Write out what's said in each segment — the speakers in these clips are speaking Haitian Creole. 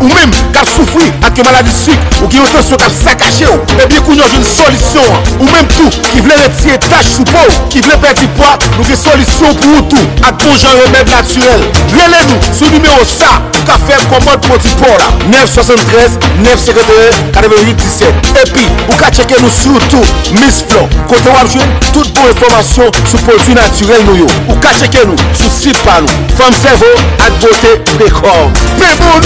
Ou mèm kap soufri ak ke maladi sik Ou ki yon tensyon kap sa kache ou Mèm eh yon kounyoj yon solisyon Ou mèm tou ki vle retye tache sou pou Ki vle peti poat nou ke solisyon pou ou tou Ak pou jan remèb naturel Lele nou sou nimeyo sa Ou ka fèm komod poti pou ou la 973-941-4817 Epi ou ka cheke nou sou tou Miss Flo Kote wapjwen tout pou reformasyon Sou poti naturel nou yo Ou ka cheke nou sou sipa nou Femme Sevo ak bote prekong Peboun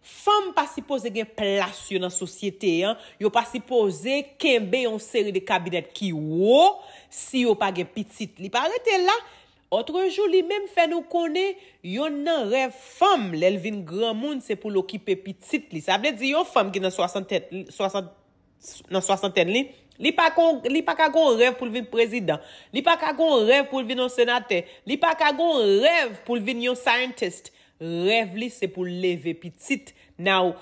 Fem pa sipoze gen plas yo nan sosyete, yo pa sipoze kenbe yon seri de kabinet ki wo si yo pa gen pitit. Li pa rete la, otre jou li mem fè nou kone, yo nan rev fem, lèl vin gran moun se pou lo kipe pitit li. Sa ble di yo fem gen nan 60en li, li pa kagon rev pou vin prezident, li pa kagon rev pou vin yon senate, li pa kagon rev pou vin yon scientist. Rev li se pou leve pitit. Nou,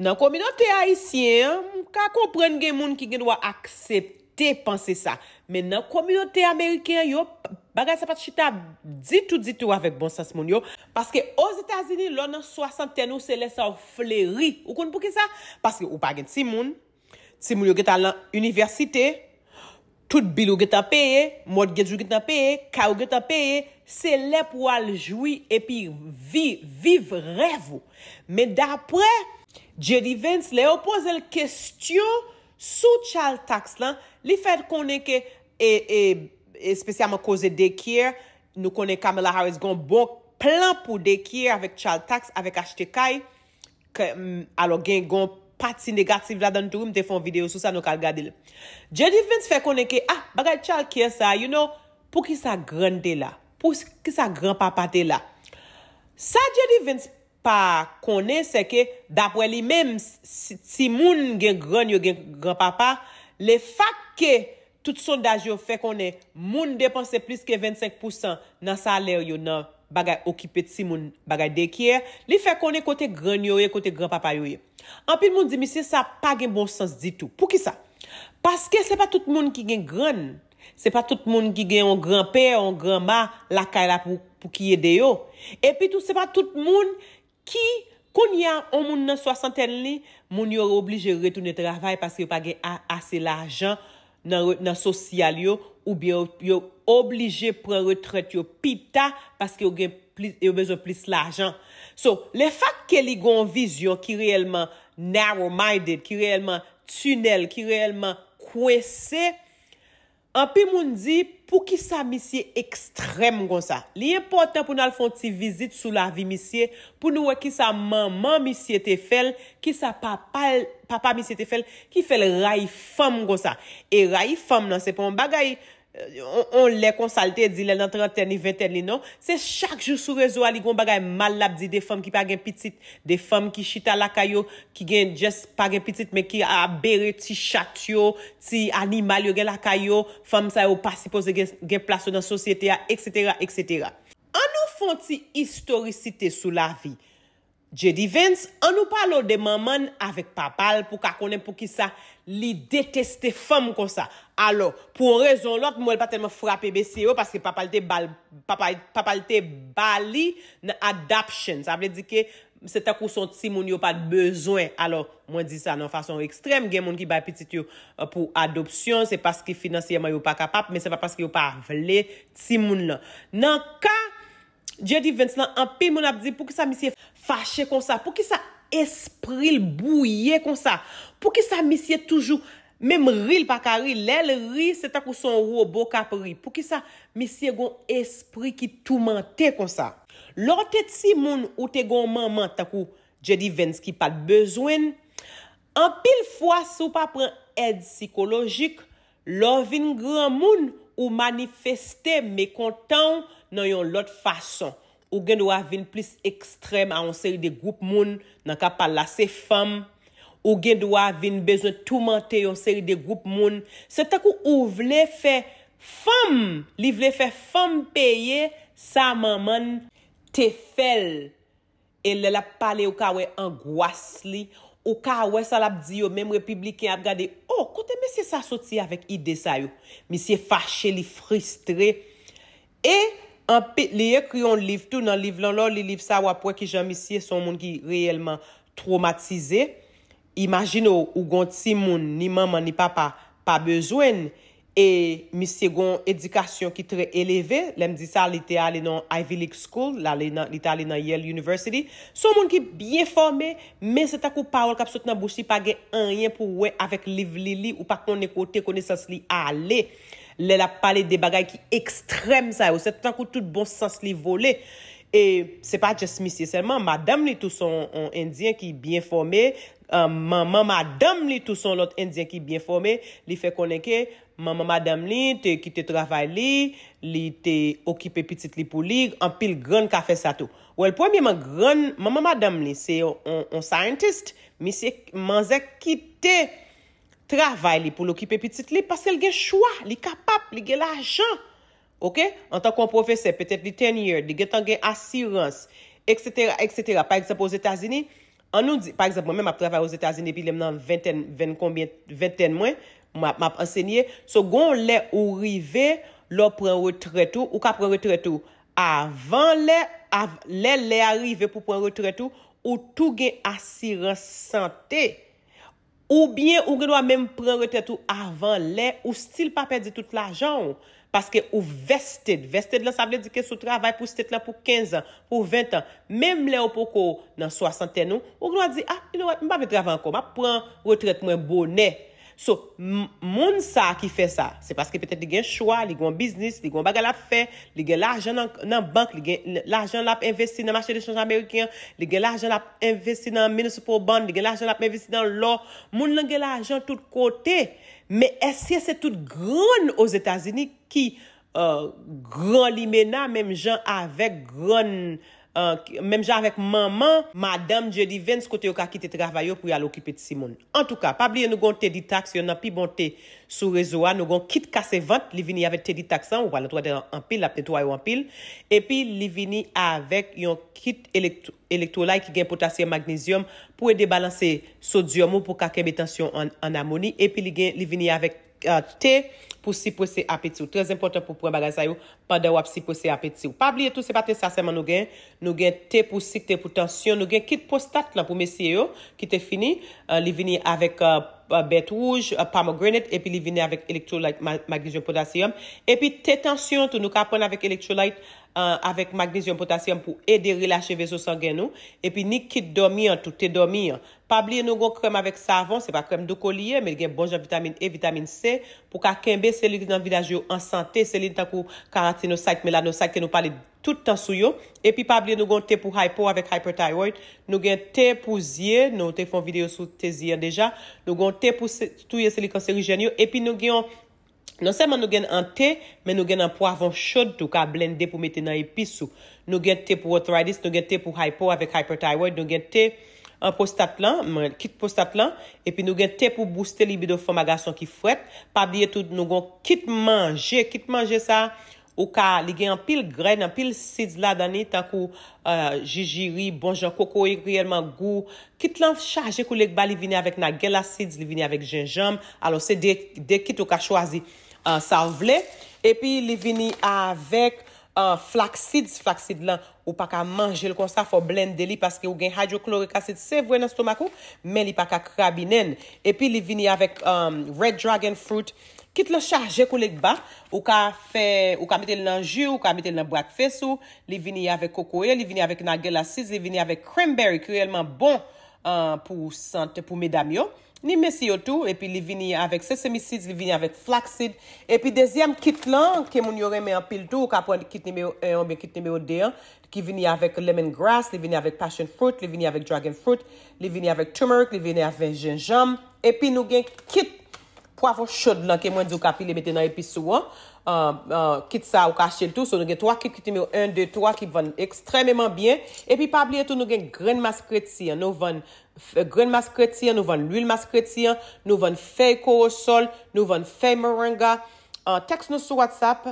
nan kominote aisyen, mka kompren gen moun ki gen wak aksepte panse sa. Men nan kominote Ameriken yo, bagay se pat chita dit ou dit ou avèk bon sas moun yo. Paske os Etazini, lò nan soasanten ou se lesa ou fleri. Ou kon pouke sa? Paske ou bagen Simon, Simon yo geta lan universite. Tout bilou get apèye, mwot gedjou get apèye, kaw get apèye, se le pou aljoui epi viv revou. Men dapre, Jerry Vance le opoze l kestyon sou chal taks lan. Li fèd konen ke, espèsyama e, e koze dekir, nou konen Kamela Harris gon bon plan pou dekir avèk chal taks, avèk achte kay, alò gen gon. Pati negatif la dan toum te fon video sou sa nou kal gadil. Jerry Vince fe konen ke, ah, bagay chal kye sa, you know, pou ki sa gran de la. Pou ki sa gran papa de la. Sa Jerry Vince pa konen se ke, dapwe li mem si moun gen gran yo gen gran papa, le fak ke tout sondaj yo fe konen, moun depanse plis ke 25% nan saler yo nan bagay okipet si moun bagay de kye, li fe konen kote gran yo yo, kote gran papa yo yo. Anpil moun di misye, sa pa gen bon sens di tou. Pou ki sa? Paske se pa tout moun ki gen gran, se pa tout moun ki gen an granpe, an granma, lakay la pou ki yede yo. Epi tou se pa tout moun ki kon ya an moun nan soasanten li, moun yo reoblije retoune travay paske yo pa gen ase la ajan nan sosyal yo, ou bi yo oblije pren retret yo pita paske yo bezo plis la ajan. So, le fak ke li gon vizyon ki reyelman narrow-minded, ki reyelman tunel, ki reyelman kwe se, an pi moun di pou ki sa misye ekstrem moun kon sa. Li important pou nou al fon ti vizit sou la vi misye, pou nou we ki sa maman misye te fel, ki sa papa misye te fel, ki fel rayi fam moun kon sa. E rayi fam nan se pou moun bagayi. On lè konsalte di lè nan 30 ten li, 20 ten li, non? Se chak jousou rezo aligon bagay malap di de fèm ki pa gen pitit, de fèm ki chita lakay yo, ki gen jes pa gen pitit, men ki abere ti chak yo, ti animal yo gen lakay yo, fèm sa yo pasipose gen plaso nan sosyete ya, etc., etc. An nou fon ti istorikite sou la vi? J.D. Vance, an nou palo de manman avèk papal pou kakonem pou ki sa li deteste fem kon sa. Alo, pou rezon lòk, mwen pa tenman frape besye yo, paske papal te bali nan adoption. Sa vle dike se takou son timoun yo pa dbezoen. Alo, mwen di sa nan fason ekstrem, gen moun ki bay piti yo uh, pou adoption, se paske finansyeman yo pa kapap, men se pa paske yo pa avle timoun la. Nan ka Jody Vance lan api moun ap di pou ki sa misye fache kon sa, pou ki sa espril bouye kon sa, pou ki sa misye toujou, mem ril pa kari, lel ril se takou son rou bo kap ri, pou ki sa misye goun espril ki touman te kon sa. Lortet si moun ou te goun manman takou Jody Vance ki pat bezwen, an pil fwa sou pa pren ed psikolojik, lovin gran moun, Ou manifeste me kontan nan yon lot fason. Ou gen do a vin plis ekstrem a yon seri de goup moun nan ka palase fem. Ou gen do a vin bezon touman te yon seri de goup moun. Se tak ou ou vle fe fem, li vle fe fem peye, sa manman te fel. El lela pale ou ka we angoas li. Ou ka wè salap di yo, mèm republiken at gade, oh, kote mesye sa soti avèk ide sa yo. Mesye fache, li fristre. E, li ekri yon liv tou, nan liv lan lò, li liv sa wap wè ki jan mesye son moun ki reyèlman traumatize. Imagino, ou gonti moun, ni maman, ni papa, pa bezweni. E misye gon edikasyon ki tre eleve, lem di sa li te ale nan Ivy League School, la li te ale nan Yale University. Son moun ki bien forme, men se takou pa wol kap sot nan bouchi pa gen anyen pou we avèk liv li li ou pa kon ne kote kone sens li ale. Le la pale de bagay ki ekstrem sa yo, se takou tout bon sens li vole. E se pa jes misye, selman madame li tout son indyen ki bien forme. Euh, ma madame li, tout son lot indien ki bien formé Li fe konenke, ma madame li te kite travay li Li te okipe pitit li pou lig An pil gran ka fe sa tou Ou el pwemye man gran, ma madame li se yon scientist Mi se man zek kite travay li pou l'okipe pitit li Paske l gen chwa, li kapap, li gen l ajan Ok, an tan kon profese, petet li ten year Li gen tan gen asirans, etc, etc Pa eksepo zetazini An nou, par exemple, mè m ap travè ou Zeta Zenebi lèm nan 20 mwen, m ap ansenye, so gon lè ou rive lò pren retretou ou ka pren retretou avan lè, lè lè arive pou pren retretou ou tou gen asiransante. Ou bien ou gen wè m pren retretou avan lè ou stil pa perdi tout la janw. Paske ou vested, vested lan sa ble dike sou travay pou sitet lan pou 15 an, pou 20 an. Mem le ou pou kou nan 60 an nou, ou glwa di, a, ah, ilo wè, mbave dravan kou, ma pran retret mwen bonè. So, moun sa ki fe sa, se paske petet li gen chwa, li gen wang biznis, li gen wang bagal ap fe, li gen l'ajan nan bank, li gen l'ajan ap investi nan machè de chanj amerikyan, li gen l'ajan ap investi nan municipal bank, li gen l'ajan ap investi nan law, moun lan gen l'ajan tout kote, me esye se tout groun os Etats-Unis ki euh, groun li mena, menm jan avek groun... Mem jan avèk maman, madame je di ven skote yo ka kite travay yo pou yal okipe di simon En touka, pabli yo nou gon tè di taks, yon nan pi bon tè sou rezoa ah, Nou gon kit kase vant, li vini avèk tè di taks an, wala anpil, apne to ayo anpil Epi li vini avèk yon kit elektrolai ki gen potasyen magnezium Pou e debalansè sodyom ou pou kakebe tensyon an amoni Epi li vini avèk euh, tè pou si pwese apet si ou. Trez impotant pou pwen bagan sa yo, pandew ap si pwese apet si ou. Pabli etou se paten saseman nou gen, nou gen te pou sik, te pou tensyon, nou gen kit pou stat lan pou mesye yo, ki te fini, euh, li vini avik euh, bet rouj, euh, pamogrenet, epi li vini avik elektrolyte magijon potasyon, epi te tensyon tou nou kapon avik elektrolyte, Euh, avèk magnizyon potasyon pou edè relacheve sou sangen nou. Epi ni kit domiyan, toutè domiyan. Pabliye nou gon krem avèk savon, se pa krem do kolye, men gen bonjan vitamine E, vitamine C, pou ka kembe seli nan vilaje yo an sante, seli tan pou karantino sajt, melanosajt, ke nou pale toutan sou yo. Epi pabliye nou gon te pou hypo avèk hyperthyroid, nou gen te pou zye, nou te fon video sou te zye an deja, nou gon te pou touye seli kanserijen yo, epi nou gen... Non seman nou gen an te, men nou gen an poavon chod tou ka blende pou mette nan epi sou. Nou gen te pou arthritis, nou gen te pou hypo avik hyperthyroid, nou gen te an postatlan, men kit postatlan, epi nou gen te pou booste libido formagason ki fwet. Pabliye tout, nou gen kit manje, kit manje sa, ou ka li gen an pil gren, an pil sids la dani, tan kou euh, jijiri, bonjan koko, yik riyelman gou, kit lan chaje kou lekba li vini avik na gela sids, li vini avik jenjam, alo se de kit ou ka chwazi. Sa vle, epi li vini avek flax seeds, flax seeds lan ou pa ka manje l kon sa fo blendeli paske ou gen hydrochloric acid se vwe nan stomakou, men li pa ka krabinen. Epi li vini avek euh, red dragon fruit, kit le chaje kou lek ba, ou ka metel nan jus, ou ka metel nan brok fesou. Li vini avek kokoye, li vini avek nagel asis, li vini avek cranberry ki yelman bon. Euh, pou sante pou medam yo. Ni mesi yo tou, epi li vini avèk sesame seeds, li vini avèk flax seeds, epi dezyam kit lan, ke moun yore me apil tou, kapwen kit ni me o deyan, ki vini avèk lemongrass, li vini avèk passion fruit, li vini avèk dragon fruit, li vini avèk turmeric, li vini avèk jenjam, epi nou gen kit poavò chod lan, ke moun yore kapwen li meten nan epi sou an, Euh, euh, kit sa ou kache l tou. So nou gen 3 kit ki teme ou 1, 2, 3 ki van ekstrememan bien. E pi pa bli etou nou gen gren maskret si. Nou van euh, gren maskret si, nou van l'ul maskret si, nou van fey korosol, nou van fey maranga. Tekst nou sou WhatsApp,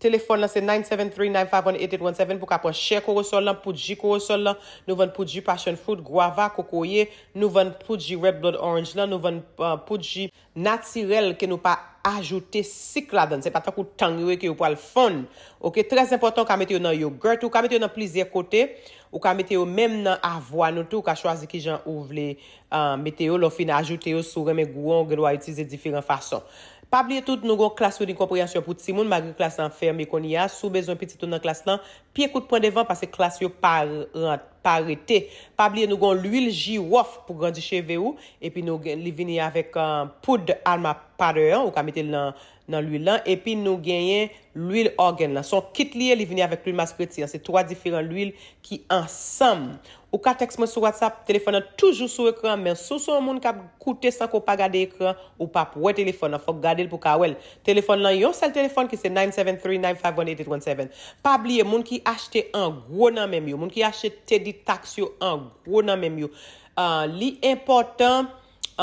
telefon la se 973-951-8817 pou kapwa chè korosol la, poudji korosol la, nou van poudji passion fruit, guava, kokoye, nou van poudji red blood orange la, nou van poudji natirel ke nou pa akweli, Ajoute sik la dan. Se patak ou tang yowe ki ou pou al fon. Ok. Trez impotant ka mete yo nan yogurt. Ou ka mete yo nan plizye kote. Ou ka mete yo menm nan avwa nou tou. Ou ka chwazi ki jan ouvle uh, mete yo. Lofi nan ajoute yo sou reme gouan. Ou genwa itize diferent fason. Pabliye tout nou gon klaswe din kompoyansyon pou timoun. Magri klas lan ferme kon ya. Sou bezon pititoun nan klas lan. Pi ekout pwendevan pa se klas yo parite. Pab liye nou gon l'uil jiwof pou gran di cheve ou. E pi nou li vini avèk poud alma pade an ou ka metel nan l'uil lan. E pi nou genyen l'uil organ lan. Son kit liye li vini avèk l'uil maskreti an. Se 3 diferent l'uil ki ansam. Ou ka teksman sou WhatsApp, telefonan toujou sou ekran. Men sou sou moun ka koute san ko pa gade ekran ou pa pou wè telefonan. Fok gade l pou ka wèl. Telefon lan yon sel telefon ki se 973-9518-837. Pab liye moun ki ansam. achete an gwo nan menm yo. Moun ki achete di taksyo an gwo nan menm yo. Ah, li important,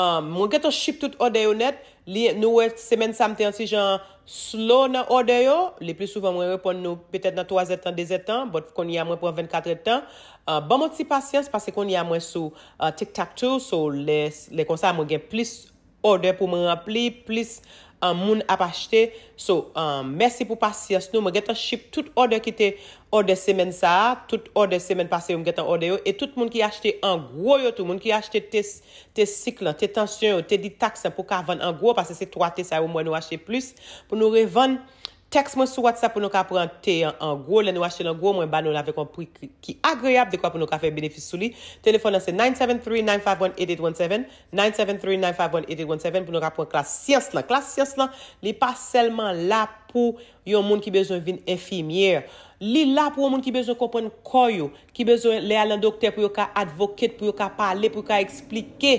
ah, moun gen ton ship tout ode yo net, li nouwe semen samte ansi jan slow nan ode yo, li plis souvan mwen repon nou petet nan 3 etan, 2 etan, bot kon yamwen pou an 24 etan. Ah, ban moun ti pasyans, pase kon yamwen sou tiktak tou, sou le konsa moun gen plis ode pou mwen rempli, plis an moun ap achete. So, an um, mersi pou pasiyas nou, mwen getan ship tout ode ki te ode semen sa, tout ode semen pase yon getan ode yo, et tout moun ki achete an gwo yo tou, moun ki achete te sik lan, te tansyon yo, te di taksan pou ka ven an gwo, pase se 3 te sa yon mwen nou achete plus, pou nou revan... Tekst mwen sou WhatsApp pou nou ka prente yon ango, lè nou ashe yon ango, mwen banon avè kon pou ki agreab, dekwa pou nou ka fè benefis sou li. Telefon nan se 973-951-8817, 973-951-8817 pou nou ka prente klas siyans lan. Klas siyans lan li pa selman la pou yon moun ki bejoun vin enfimièr. Li la pou yon moun ki bejoun kopwen koyo, ki bejoun le alan dokte pou yon ka advoket, pou yon ka pale, pou yon ka eksplike.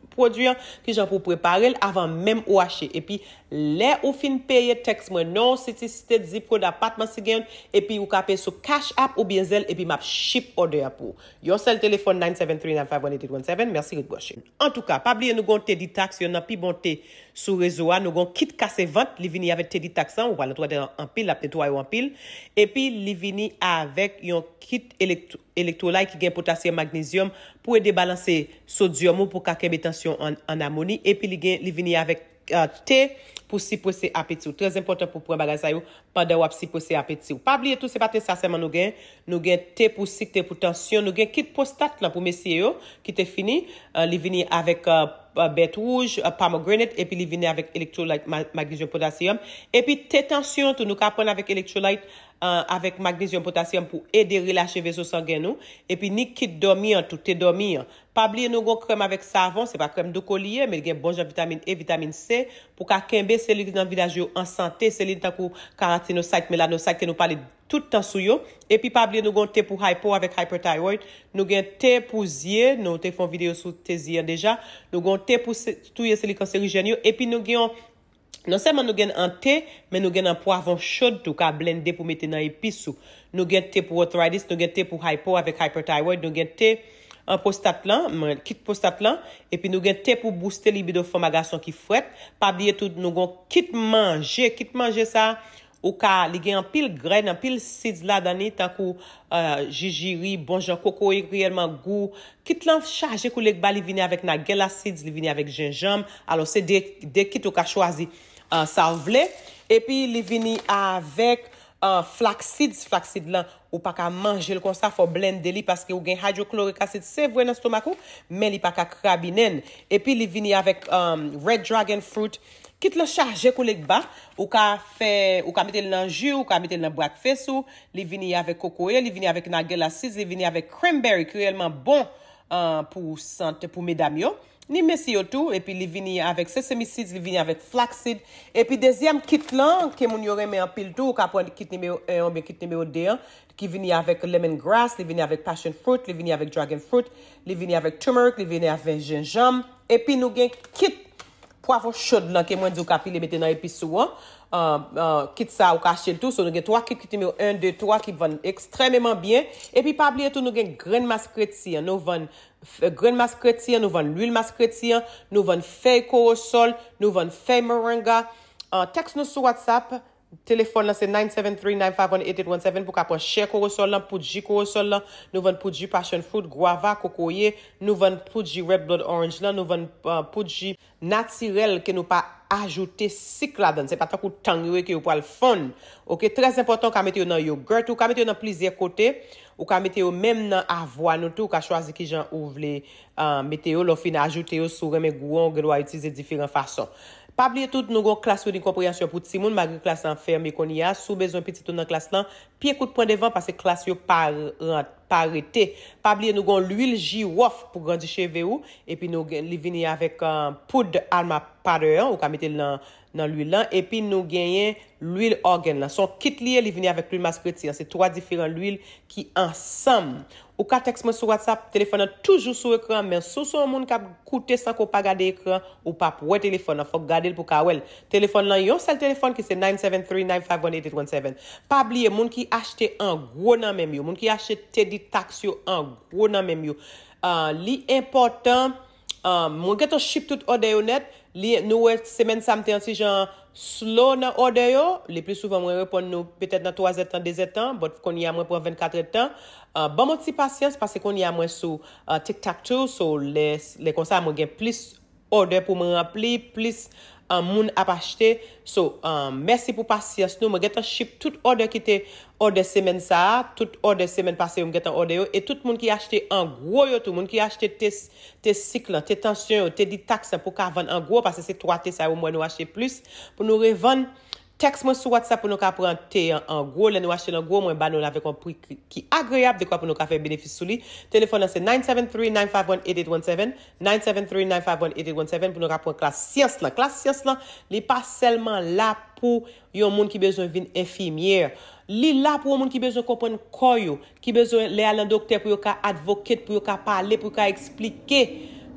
Produyen ki jan pou preparel avan menm ou ashe. E pi le ou fin peye, teks mwen nou, siti siti, zip kou da patman sigen. E pi ou kape sou cash app ou binzel, e pi map ship ode apou. Yon sel telefon 973951817, mersi yon gwa chen. En tou ka, pa bli yon nou gonte di taks, yon nan pi bonte. sou rezo a, nou gon kit kase vant, li vini avè tè di taksan, ou wala, anpil, apne to a yo anpil, epi li vini avè yon kit elektrolaj ki gen potasyen magnizyum pou e de balanse sodyom ou pou kakem etansyon an anamoni, epi li gen, li vini avè tè pou si pwese apetiv, trez impotant pou pouen bagay sa yo, pandewap si pwese apetiv. Pabli etou, se paten sasèman nou gen, nou gen tè pou sik, tè pou tansyon, nou gen kit postat lan pou mesye yo, ki te fini, li vini avèk Euh, bet rouj, euh, pamo granit, epi li vine avik elektrolyte magizyon potasyon, epi te tansyon tou nou kapon avik elektrolyte, Euh, avèk magnizyon potasyon pou edè relacheve sou sangen nou, epi nikit domiyan, toutè domiyan. Pabliye nou gon krem avèk savon, se pa krem do kolye, men bon gen bonjan vitamine E, vitamine C, pou ka kembe selik nan vidaje yo ansante, selik tankou karantinosite, melanosite, ke nou pale toutan sou yo. Epi pabliye nou gon te pou hypo avèk hyperthyroid, nou gen te pou zye, nou te fon video sou te zye an deja, nou gon te pou touye selik kanserijen yo, epi nou gen... Non seman nou gen an te, men nou gen an poavon chod tou ka blende pou mette nan epi sou. Nou gen te pou arthritis, nou gen te pou hypo avik hyperthyroid, nou gen te an postatlan, men kit postatlan, epi nou gen te pou booste libido formagason ki fwet. Pabliye tout, nou gen kit manje, kit manje sa, ou ka li gen an pil gren, an pil sids la dani, tan ku euh, jijiri, bonjan koko, ik riyelman gou, kit lan chaje kou lekba li vini avik nagela sids, li vini avik jenjam, alo se de kit ou ka chwazi. Sa euh, euh, ou vle, epi li vini avek flaxid, flaxid lan ou pa ka manje l kon sa fo blendeli paske ou gen hydrochlorik asid se vwe nan stomakou, men li pa ka krabinen. Epi li vini avek euh, red dragon fruit, kit le chaje kou lek ba, ou ka metel nan jir, ou ka metel nan breakfast ou. Li vini avek kokoye, li vini avek nagel asid, li vini avek cranberry ki yelman bon pou sente pou medam yo. Ni mesi yo tou, epi li vini avèk sesame seeds, li vini avèk flax seeds. Epi dezyam kit lan, ke moun yore me apil tou, ou kapwen kit ni me o deyan. Ki vini avèk lemon grass, li vini avèk passion fruit, li vini avèk dragon fruit, li vini avèk turmeric, li vini avèk jenjam. Epi nou gen kit poavou chod lan, ke mwen di ou kapi li meten nan epi souan. Kit sa ou kache l tou, so nou gen 3 kit ki ti me o 1, 2, 3 ki van ekstremèman byen. Epi pa blie tou nou gen gren maskret si, nou van... Fè gren mas kretien, nou van l'ul mas kretien, nou van fè korosol, nou van fè moringa. Tekst nou sou WhatsApp, telefon la se 973-951-8817 pou kapon chè korosol la, poudji korosol la, nou van poudji passion fruit, guava, kokoye, nou van poudji red blood orange la, nou van euh, poudji natirel ke nou pa apres. ajoute sik la dan. Se patak ou tang yo e ki yo pou al fon. Ok, trez impotant ka mete yo nan yogurt ou ka mete yo nan plizye kote ou ka mete yo menm nan avwa nou tou ou ka chwazi ki jan ouvle euh, mete yo lo fin ajoute yo sou reme gwo an ou genwa yotize diferent fason. Pab liye tout nou gon klas yo din kompryansyon pou ti moun magri klas lan fermi kon ya, sou bezon pititoun nan klas lan, pi ekout pon devan pase klas yo pa rete. Pab liye nou gon l'uil jiwof pou grandi cheve ou, epi nou gen li vini avèk um, poud alma pare an ou kamite nan l'uil lan, epi nou genyen l'uil organ lan. Son kit liye li vini avèk l'uil mas kreti an, se 3 diferent l'uil ki ansam. Ou ka teks mwen sou WhatsApp, telefon nan toujou sou ekran, men sou sou moun ka koute san ko pa gade ekran ou pa pou wè telefon nan fok gade l pou ka wèl. Telefon nan yon sel telefon ki se 973-951-8817. Pa bliye moun ki achete an gwo nan menm yo, moun ki achete di taks yo an gwo nan menm yo. Ah, li important, ah, moun geto ship tout ode yo net, li nou wè semen samte ansi jan slow nan ode yo, li pli souvan mwen repon nou petet nan 3 etan, 2 etan, bot koni ya mwen pou an 24 etan. Euh, bon moti pasyans, pase kon ya mwen sou euh, tiktak tou, sou le konsa mwen gen plis ode pou mwen rempli, plis euh, moun ap achete. Sou, mersi pou pasyans nou, mwen gen tan ship tout ode ki te ode semen sa, tout ode semen pase yon gen tan ode yo, e tout moun ki achete an gwo yo tou, moun ki achete te siklan, te tansyon, te di taksan pou ka ven an gwo, pase se 3 te sa yon mwen nou achete plis pou nou revan. Tekst mwen sou WhatsApp pou nou ka prante yon ango, lè nou ashe yon ango, mwen banon avè kon pou ki agreab, dekwa pou nou ka fè benefis sou li. Telefon nan se 973-951-8817, 973-951-8817 pou nou ka prante klas siyans lan. Klas siyans lan, li pa selman la pou yon moun ki bezo vin enfimièr. Li la pou yon moun ki bezo konpwen koyo, ki bezo le alan dokte pou yon ka advoket, pou yon ka pale, pou yon ka eksplike.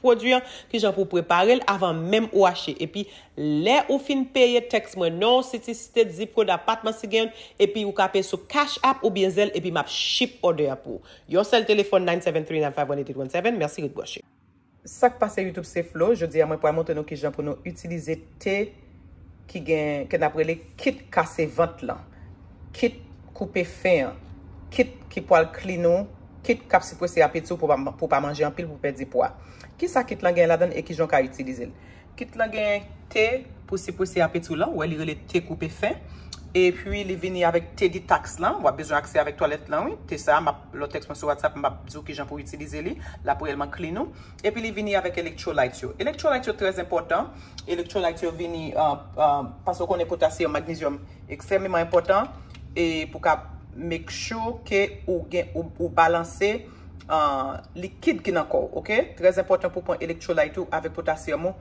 produyen ki jan pou preparel avan mem ou ashe. E pi, le ou fin peye, tekst mwen nou, siti, sitet, zip pro da patman sigen, e pi ou kape sou cash app ou bienzel, e pi map ship ode apou. Yon sel telefon 973-951817, mersi gout bo ashe. Sak pase YouTube se flo, je di a mwen pou a monten nou ki jan pou nou utilize te ki gen, ke naprele kit kase vant lan. Kit koupe fin, kit ki po al klino Kit kapsi pwese apetou pou pa manje anpil pou pe di pwa. Ki sa kit langen la dan e ki jan ka utilize li? Kit langen te pwese pwese apetou la, ou e li rele te koupe fe. E pi li vini avek te di taks la, ou a bezon akse avek toalet la. Te sa, lotex monsi watsap mbap zou ki jan pou utilize li. La pou elman klino. E pi li vini avek elektro la ityo. Elektro la ityo trez important. Elektro la ityo vini, euh, euh, pasokon e potasyon, magnizyom eksememan important. E pou ka... Mek chou ke ou balanse likid ki nan kou, ok? Trez importan pou pon elektro la itou avek potasyon mou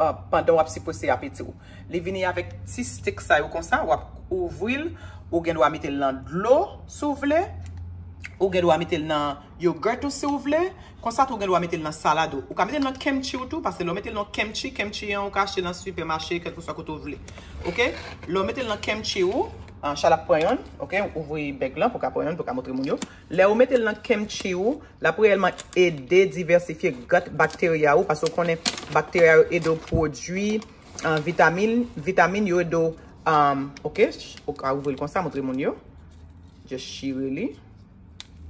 euh, pandan wap si pwese apet si ou. Li vini avek ti stik sa yo konsan, wap ou vril, ou gen wame tel nan lo sou vle, ou gen wame tel nan yogurto sou vle, konsan ou gen wame tel nan salado. Ou ka metel nan kemchi ou tou, pasen ou metel nan kemchi, kemchi yon ou ka achete nan supermaché, kel pou sa koutou vle, ok? Ou metel nan kemchi ou, an chalak poyon, ok, ouvri beg lan pou ka poyon pou ka motri moun yo. Le ou met el nan kem chi ou, la pou re elman e de diversifiye gut bakteria ou, pasou konen bakteria ou edo prodwi, an euh, vitamine, vitamine yo edo, an, euh, ok, ou ka ouvri l konsa motri moun yo. Je shire li,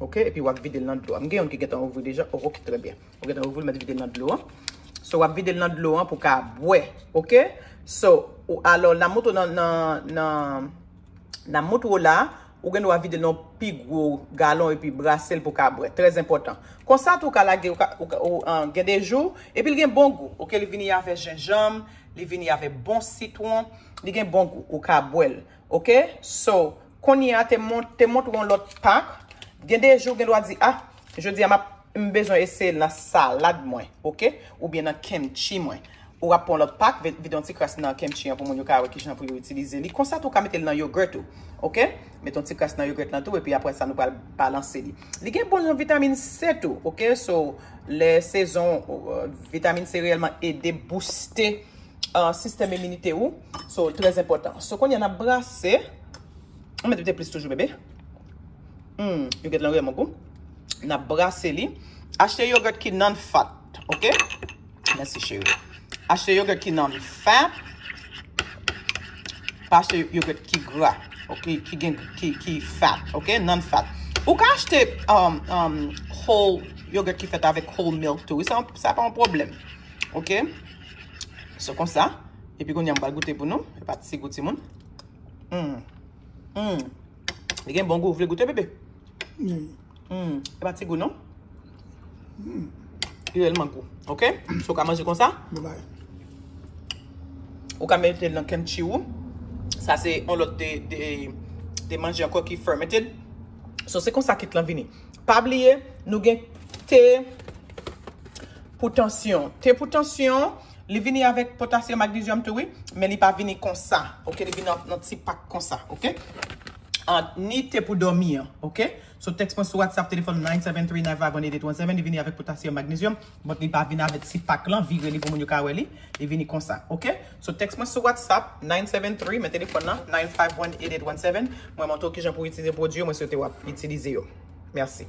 ok, e pi wak vide l nan dlo. Mge yon ki getan ouvri deja, ou oh, wak itrebyen. Ou getan ouvri met vide l nan dlo an. So wak vide l nan dlo an pou ka bwe, ok. So, alo, la moutou nan, nan, nan, nan, Nan moutou la, ou gen nou avide nan pig wou galon epi brasel pou kabwe. Trez impotant. Konsant ou ka lage ou gen de jou, epi li gen bon gou. Ok, li vini ave jenjom, li vini ave bon sitwant, li gen bon gou ou kabwe. Ok, so konye a te moutou woun lot pak, gen de jou gen nou avide, ah, je di a map mbezon ese la salad mwen, ok, ou bien nan kem chi mwen. Ou rap pon lot pak Vi don ti kras nan kem chiyan pou moun yo ka awekishan pou yo utilize li Konsa tou ka metel nan yogurt ou Meton ti kras nan yogurt nan tou Ve pi apres sa nou pa lanse li Li gen bon joun vitamin C ou Le sezon euh, vitamin C Realman e debouste euh, Sistem eminite ou So trez importan So kon yon nan brase Yon men depite plis toujou bebe hmm, Yogurt lan rey mou go Nan brase li Ache yogurt ki nan fat Nansi cheryou Ache yogur ki nan fat. Ache yogur ki gra. Ki fat. Non fat. Ou ka ache te um, um, yogur ki fete avek whole milk tou. Sa pa an problem. Ok. So kon sa. E pi kon yon bal goute pou nou. E pati si goute moun. Hmm, hmm. E gen bon gout. Vle goute bebe. Hmm. E pati gout nou. E lèl man gout. Ok. So ka manjou kon sa. Mou baye. Ou ka merite lan ken chiwou. Sa se on lot de manje anko ki fermeted. So se konsakit lan vini. Pab liye nou gen te potansyon. Te potansyon li vini avet potasyon magdizyon toui. Men li pa vini konsa. Ok, li vini nan sipak konsa. Ok. An, ni te pou domi an, ok? So, teks mwen sou WhatsApp, telefon 973-951-8817. Di vini avek potasyon, magnizyon. Mwen li pa vina avek sipak lan, vi vini pou mwen yu ka weli. Di vini konsan, ok? So, teks mwen sou WhatsApp, 973, men telefon nan, 951-8817. Mwen mwantou ki jan pou itize podyo, mwen se te wap itize yo. Mersi.